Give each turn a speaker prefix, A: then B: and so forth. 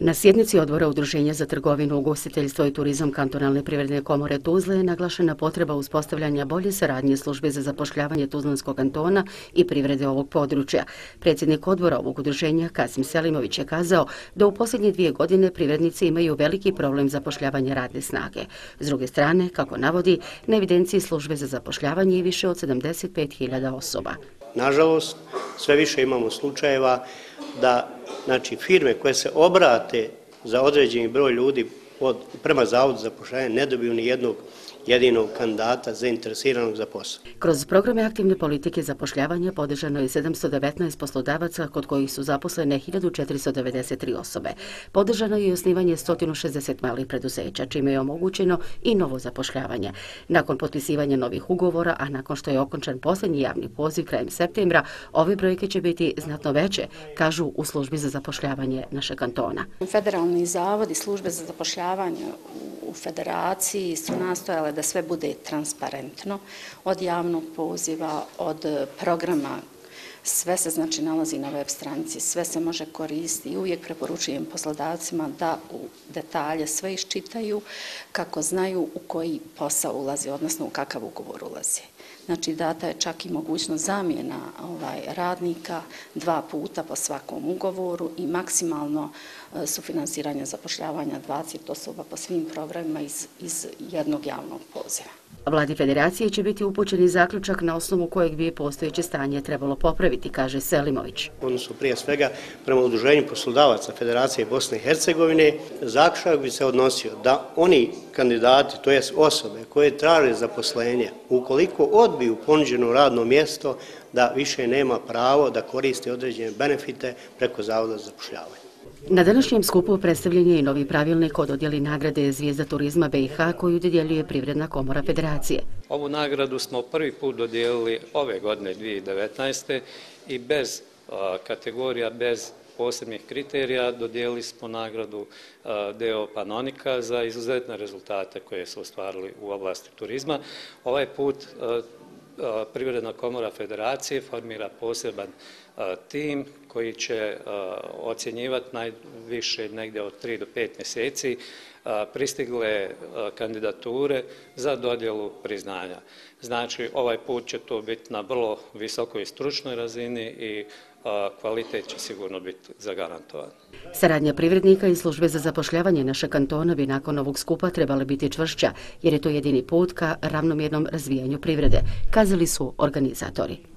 A: Na sjednici odbora Udruženja za trgovinu, ugostiteljstvo i turizam kantonalne privredne komore Tuzle je naglašena potreba uspostavljanja bolje saradnje službe za zapošljavanje Tuzlanskog kantona i privrede ovog područja. Predsjednik odvora ovog udruženja, Kasim Selimović, je kazao da u posljednje dvije godine privrednici imaju veliki problem zapošljavanja radne snage. S druge strane, kako navodi, na evidenciji službe za zapošljavanje je više od 75.000 osoba.
B: Nažalost, sve više imamo slučajeva da znači firme koje se obrate za određeni broj ljudi od, prema zavodu za pošajanje ne dobiju ni jednog jedinog kandidata za interesiranog za posao.
A: Kroz programe aktivne politike zapošljavanja podržano je 719 poslodavaca kod kojih su zaposlene 1493 osobe. Podržano je i osnivanje 160 malih preduzeća, čime je omogućeno i novo zapošljavanje. Nakon potpisivanja novih ugovora, a nakon što je okončan posljednji javni poziv krajem septembra, ove brojke će biti znatno veće, kažu u službi za zapošljavanje naše kantona.
C: Federalni zavod i službe za zapošljavanje predavanja u federaciji su nastojale da sve bude transparentno od javnog poziva, od programa sve se znači nalazi na web stranici, sve se može koristiti i uvijek preporučujem poslodavcima da u detalje sve iščitaju kako znaju u koji posao ulazi, odnosno u kakav ugovor ulazi. Znači data je čak i mogućnost zamjena ovaj, radnika dva puta po svakom ugovoru i maksimalno e, sufinansiranje zapošljavanja 20 osoba po svim programima iz, iz jednog javnog poziva.
A: Vladi federacije će biti upućeni zaključak na osnovu kojeg bi postojeće stanje trebalo popraviti popraviti, kaže Selimović.
B: Oni su prije svega prema udruženju poslodavaca Federacije Bosne i Hercegovine zakšak bi se odnosio da oni kandidati, to jest osobe koje traže zaposlenje, ukoliko odbiju ponuđeno radno mjesto, da više nema pravo da koriste određene benefite preko Zavoda za zapošljavanje.
A: Na današnjem skupu predstavljen je i novi pravilnik od odjeli nagrade Zvijezda turizma BiH koju dodjeljuje Privredna komora federacije.
D: Ovu nagradu smo prvi put dodijelili ove godine 2019. i bez kategorija, bez posebnih kriterija dodijeli smo nagradu Deo Panonika za izuzetne rezultate koje su ostvarili u oblasti turizma. Ovaj put Privredna komora federacije formira poseban tim koji će ocjenjivati najviše negdje od 3 do 5 mjeseci pristigle kandidature za dodjelu priznanja. Znači, ovaj put će to biti na vrlo visokoj stručnoj razini i kvalitet će sigurno biti zagarantovan.
A: Saradnja privrednika i službe za zapošljavanje naše kantona bi nakon ovog skupa trebala biti čvršća, jer je to jedini put ka ravnomjernom razvijanju privrede, kazali su organizatori.